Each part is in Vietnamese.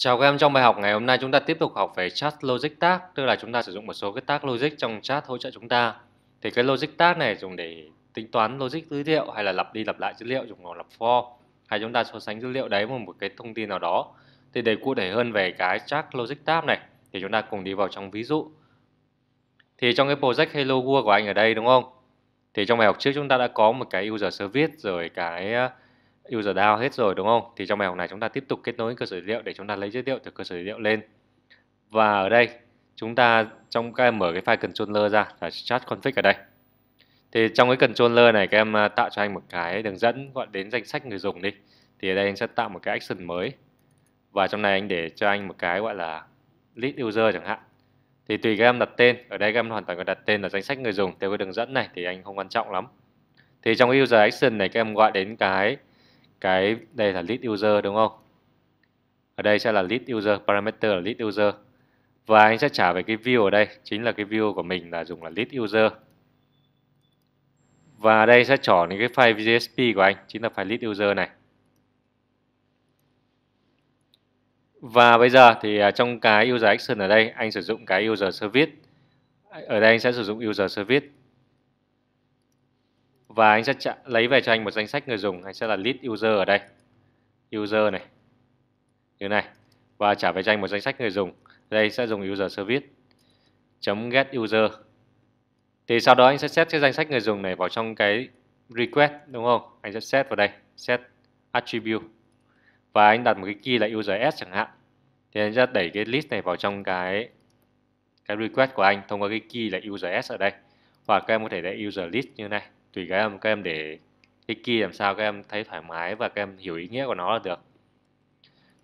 Chào các em, trong bài học ngày hôm nay chúng ta tiếp tục học về chat logic tag, tức là chúng ta sử dụng một số cái tag logic trong chat hỗ trợ chúng ta. Thì cái logic tag này dùng để tính toán logic dữ liệu hay là lặp đi lặp lại dữ liệu dùng vào lặp for hay chúng ta so sánh dữ liệu đấy với một cái thông tin nào đó. Thì để cụ thể hơn về cái chat logic tag này thì chúng ta cùng đi vào trong ví dụ. Thì trong cái project Hello World của anh ở đây đúng không? Thì trong bài học trước chúng ta đã có một cái user service rồi cái user DAO hết rồi đúng không? Thì trong bài học này chúng ta tiếp tục kết nối cơ sở dữ liệu để chúng ta lấy dữ liệu từ cơ sở dữ liệu lên. Và ở đây chúng ta trong các em mở cái file controller ra là chat config ở đây. Thì trong cái controller này các em à, tạo cho anh một cái đường dẫn gọi đến danh sách người dùng đi. Thì ở đây anh sẽ tạo một cái action mới. Và trong này anh để cho anh một cái gọi là list user chẳng hạn. Thì tùy các em đặt tên, ở đây các em hoàn toàn có đặt tên là danh sách người dùng theo cái đường dẫn này thì anh không quan trọng lắm. Thì trong cái user action này các em gọi đến cái cái đây là lead user đúng không ở đây sẽ là lead user parameter là lead user và anh sẽ trả về cái view ở đây chính là cái view của mình là dùng là lead user và đây sẽ chọn những cái file JSP của anh chính là file lead user này và bây giờ thì à, trong cái user action ở đây anh sử dụng cái user service ở đây anh sẽ sử dụng user service và anh sẽ lấy về cho anh một danh sách người dùng anh sẽ là list user ở đây user này như này và trả về cho anh một danh sách người dùng đây sẽ dùng user service chấm get user thì sau đó anh sẽ set cái danh sách người dùng này vào trong cái request đúng không anh sẽ set vào đây set attribute và anh đặt một cái key là user s chẳng hạn thì anh sẽ đẩy cái list này vào trong cái cái request của anh thông qua cái key là user s ở đây hoặc các em có thể để user list như này tùy các em các em để cái key làm sao các em thấy thoải mái và các em hiểu ý nghĩa của nó là được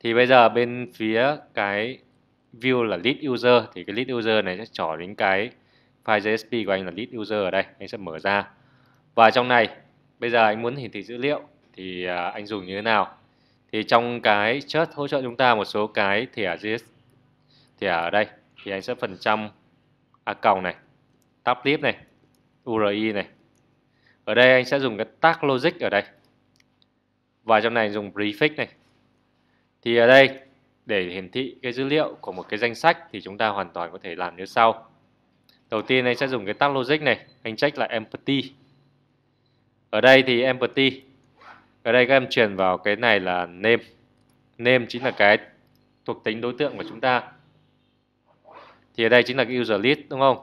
thì bây giờ bên phía cái view là lead user thì cái lead user này sẽ trỏ đến cái file JSP của anh là lead user ở đây anh sẽ mở ra và trong này bây giờ anh muốn hiển thị dữ liệu thì à, anh dùng như thế nào thì trong cái chat hỗ trợ chúng ta một số cái thì ở JS thì ở đây thì anh sẽ phần trăm a à, còng này tab lib này URI này ở đây anh sẽ dùng cái tag logic ở đây và trong này dùng prefix này thì ở đây để hiển thị cái dữ liệu của một cái danh sách thì chúng ta hoàn toàn có thể làm như sau đầu tiên anh sẽ dùng cái tag logic này anh check là empty ở đây thì empty ở đây các em truyền vào cái này là name name chính là cái thuộc tính đối tượng của chúng ta thì ở đây chính là cái user list đúng không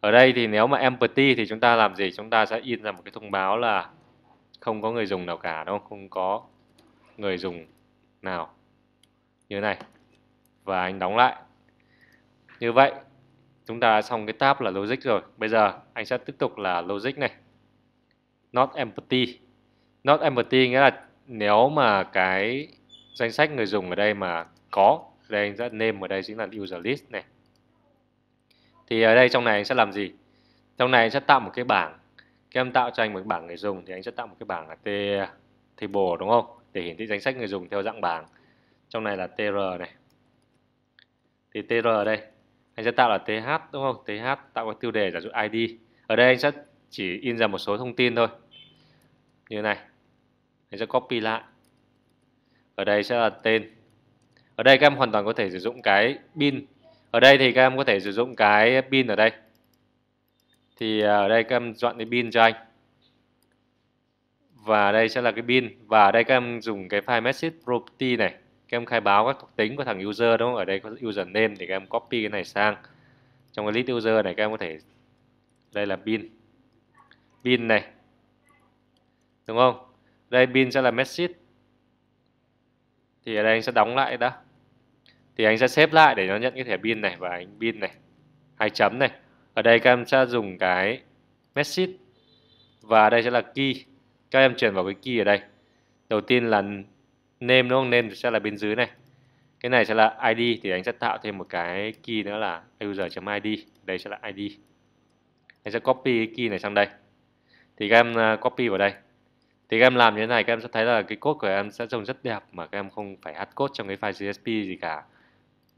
ở đây thì nếu mà empty thì chúng ta làm gì chúng ta sẽ in ra một cái thông báo là không có người dùng nào cả đúng không không có người dùng nào như thế này và anh đóng lại như vậy chúng ta đã xong cái tab là logic rồi bây giờ anh sẽ tiếp tục là logic này not empty not empty nghĩa là nếu mà cái danh sách người dùng ở đây mà có đây anh sẽ name ở đây chính là user list này thì ở đây trong này anh sẽ làm gì trong này anh sẽ tạo một cái bảng các em tạo cho anh một bảng người dùng thì anh sẽ tạo một cái bảng là t table đúng không để hiển thị danh sách người dùng theo dạng bảng trong này là tr này thì tr ở đây anh sẽ tạo là th đúng không th tạo cái tiêu đề giả dụ id ở đây anh sẽ chỉ in ra một số thông tin thôi như này anh sẽ copy lại ở đây sẽ là tên ở đây các em hoàn toàn có thể sử dụng cái bin ở đây thì các em có thể sử dụng cái pin ở đây thì à, ở đây các em chọn cái pin cho anh và đây sẽ là cái pin và ở đây các em dùng cái file message property này các em khai báo các thuộc tính của thằng user đúng không ở đây có user name thì các em copy cái này sang trong cái list user này các em có thể đây là pin pin này đúng không đây pin sẽ là message thì ở đây anh sẽ đóng lại đã thì anh sẽ xếp lại để nó nhận cái thẻ pin này và anh pin này hai chấm này ở đây các em sẽ dùng cái message và đây sẽ là key các em chuyển vào cái key ở đây đầu tiên là name đúng không name sẽ là bên dưới này cái này sẽ là id thì anh sẽ tạo thêm một cái key nữa là user.id đây sẽ là id anh sẽ copy cái key này sang đây thì các em à, copy vào đây thì các em làm như thế này các em sẽ thấy là cái code của em sẽ trông rất đẹp mà các em không phải hát code trong cái file csp gì cả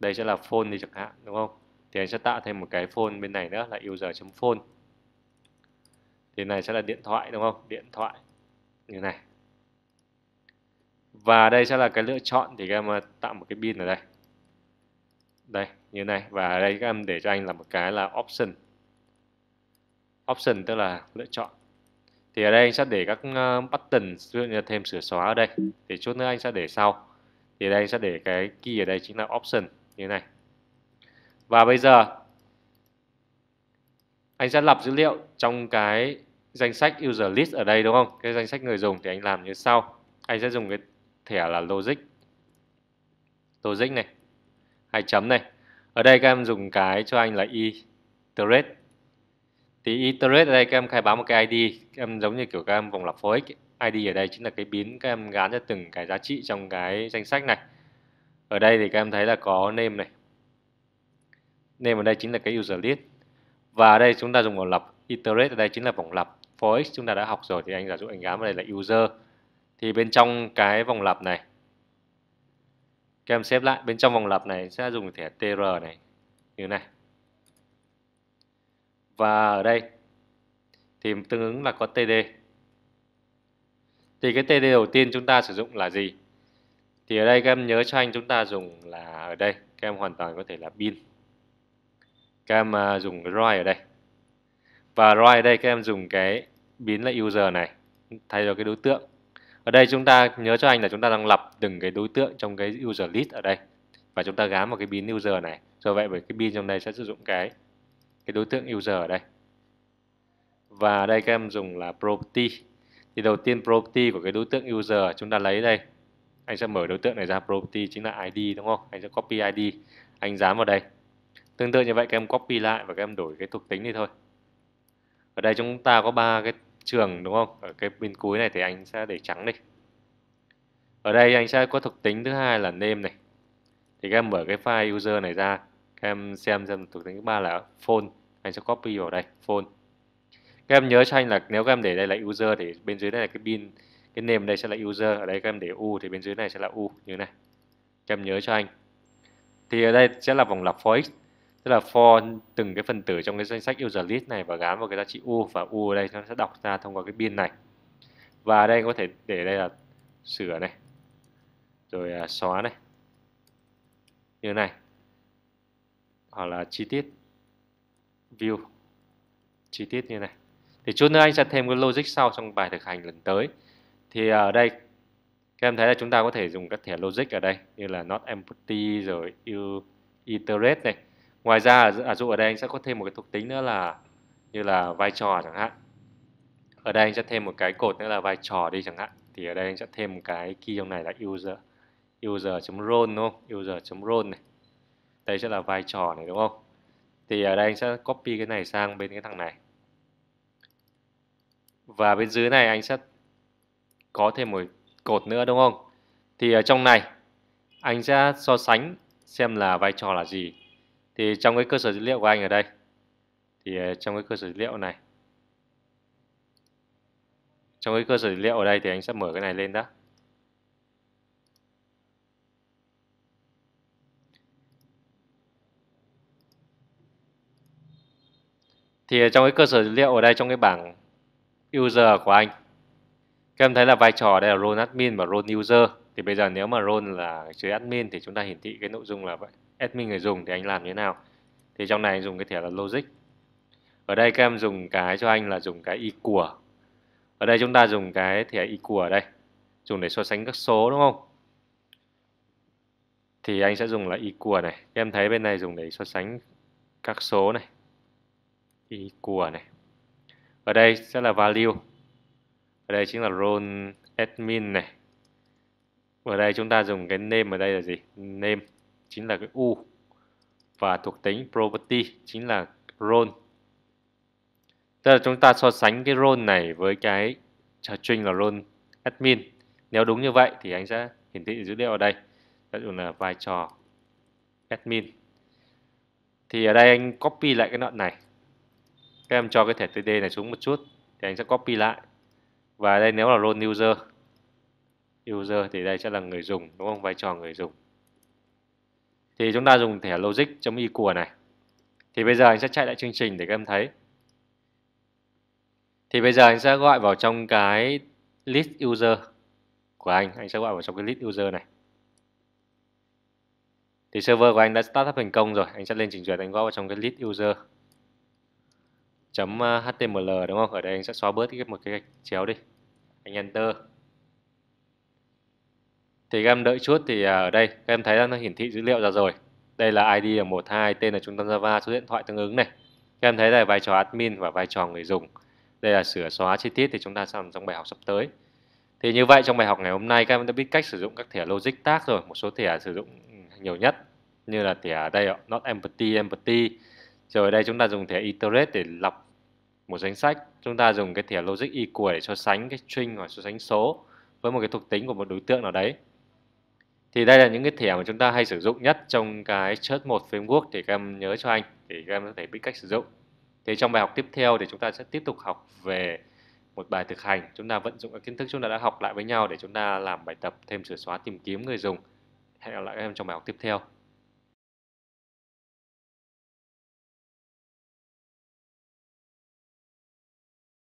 đây sẽ là phone đi chẳng hạn đúng không thì anh sẽ tạo thêm một cái phone bên này nữa là user.phone thì này sẽ là điện thoại đúng không điện thoại như này và đây sẽ là cái lựa chọn thì các em ờ, tạo một cái pin ở đây đây như này và ở đây các em để cho anh là một cái là option option tức là lựa chọn thì ở đây anh sẽ để các ờ, button ví dụ như thêm sửa xóa ở đây thì chút nữa anh sẽ để sau thì đây anh sẽ để cái key ở đây chính là option như này và bây giờ anh sẽ lập dữ liệu trong cái danh sách user list ở đây đúng không cái danh sách người dùng thì anh làm như sau anh sẽ dùng cái thẻ là logic logic này hai chấm này ở đây các em dùng cái cho anh là iterate thì iterate ở đây các em khai báo một cái id các em giống như kiểu các em vòng lặp for x id ở đây chính là cái biến các em gán cho từng cái giá trị trong cái danh sách này ở đây thì các em thấy là có name này name ở đây chính là cái user list và ở đây chúng ta dùng vòng lặp iterate ở đây chính là vòng lặp for x chúng ta đã học rồi thì anh giả dụ anh gám vào đây là user thì bên trong cái vòng lặp này các em xếp lại bên trong vòng lặp này sẽ dùng thẻ tr này như này và ở đây thì tương ứng là có td thì cái td đầu tiên chúng ta sử dụng là gì thì ở đây các em nhớ cho anh chúng ta dùng là ở đây các em hoàn toàn có thể là bin các em uh, dùng cái roi ở đây và roi ở đây các em dùng cái biến là user này thay cho cái đối tượng ở đây chúng ta nhớ cho anh là chúng ta đang lập từng cái đối tượng trong cái user list ở đây và chúng ta gán vào cái bin user này do vậy bởi cái bin trong đây sẽ sử dụng cái cái đối tượng user ở đây và đây các em dùng là property thì đầu tiên property của cái đối tượng user chúng ta lấy đây anh sẽ mở đối tượng này ra property chính là ID đúng không anh sẽ copy ID anh dán vào đây tương tự như vậy các em copy lại và các em đổi cái thuộc tính đi thôi ở đây chúng ta có ba cái trường đúng không ở cái bên cuối này thì anh sẽ để trắng đi ở đây anh sẽ có thuộc tính thứ hai là name này thì các em mở cái file user này ra các em xem xem thuộc tính thứ ba là phone anh sẽ copy vào đây phone các em nhớ cho anh là nếu các em để đây là user thì bên dưới đây là cái bin cái name đây sẽ là user ở đây các em để u thì bên dưới này sẽ là u như này các em nhớ cho anh thì ở đây sẽ là vòng lặp for x tức là for từng cái phần tử trong cái danh sách user list này và gán vào cái giá trị u và u ở đây nó sẽ đọc ra thông qua cái bin này và đây có thể để đây là sửa này rồi à, xóa này như này hoặc là chi tiết view chi tiết như này thì chút nữa anh sẽ thêm cái logic sau trong bài thực hành lần tới thì ở đây các em thấy là chúng ta có thể dùng các thẻ logic ở đây như là not empty rồi iterate này ngoài ra ở à, à, dụ ở đây anh sẽ có thêm một cái thuộc tính nữa là như là vai trò chẳng hạn ở đây anh sẽ thêm một cái cột nữa là vai trò đi chẳng hạn thì ở đây anh sẽ thêm một cái key trong này là user user.role đúng không user.role này đây sẽ là vai trò này đúng không thì ở đây anh sẽ copy cái này sang bên cái thằng này và bên dưới này anh sẽ có thêm một cột nữa đúng không? Thì ở trong này anh sẽ so sánh xem là vai trò là gì. Thì trong cái cơ sở dữ liệu của anh ở đây thì ờ, trong cái cơ sở dữ liệu này trong cái cơ sở dữ liệu ở đây thì anh sẽ mở cái này lên đó. Thì trong cái cơ sở dữ liệu ở đây trong cái bảng user của anh các em thấy là vai trò đây là role admin và role user. Thì bây giờ nếu mà role là chữ admin thì chúng ta hiển thị cái nội dung là Admin người dùng thì anh làm như thế nào? Thì trong này anh dùng cái thẻ là logic. Ở đây các em dùng cái cho anh là dùng cái y của. Ở đây chúng ta dùng cái thẻ y của đây. Dùng để so sánh các số đúng không? Thì anh sẽ dùng là y của này. Các em thấy bên này dùng để so sánh các số này. Y của này. Ở đây sẽ là value ở đây chính là role admin này ở đây chúng ta dùng cái name ở đây là gì name chính là cái u và thuộc tính property chính là role tức là chúng ta so sánh cái role này với cái string là role admin nếu đúng như vậy thì anh sẽ hiển thị dữ liệu ở đây ví dụ là vai trò admin thì ở đây anh copy lại cái đoạn này các em cho cái thẻ td này xuống một chút thì anh sẽ copy lại và đây nếu là role user user thì đây sẽ là người dùng đúng không vai trò người dùng thì chúng ta dùng thẻ logic chấm y của này thì bây giờ anh sẽ chạy lại chương trình để các em thấy thì bây giờ anh sẽ gọi vào trong cái list user của anh anh sẽ gọi vào trong cái list user này thì server của anh đã start up thành công rồi anh sẽ lên trình duyệt anh gọi vào trong cái list user Ờ, html đúng không ở đây anh sẽ xóa bớt cái một cái gạch chéo đi anh enter thì các em đợi chút thì à, ở đây các em thấy là nó hiển thị dữ liệu ra rồi đây là id là 12 tên là trung tâm java số điện thoại tương ứng này các em thấy là vai trò admin và vai trò người dùng đây là sửa xóa chi tiết thì chúng ta sẽ làm trong bài học sắp tới thì như vậy trong bài học ngày hôm nay các em đã biết cách sử dụng các thẻ logic tag rồi một số thẻ sử dụng nhiều nhất như là thẻ đây not empty empty rồi ở đây chúng ta dùng thẻ iterate để lọc một danh sách chúng ta dùng cái thẻ logic equal để so sánh cái string hoặc so sánh số với một cái thuộc tính của một đối tượng nào đấy thì đây là những cái thẻ mà chúng ta hay sử dụng nhất trong cái chart một framework thì các em nhớ cho anh để các em có thể biết cách sử dụng thì trong bài học tiếp theo thì chúng ta sẽ tiếp tục học về một bài thực hành chúng ta vận dụng các kiến thức chúng ta đã học lại với nhau để chúng ta làm bài tập thêm sửa xóa tìm kiếm người dùng hẹn gặp lại các em trong bài học tiếp theo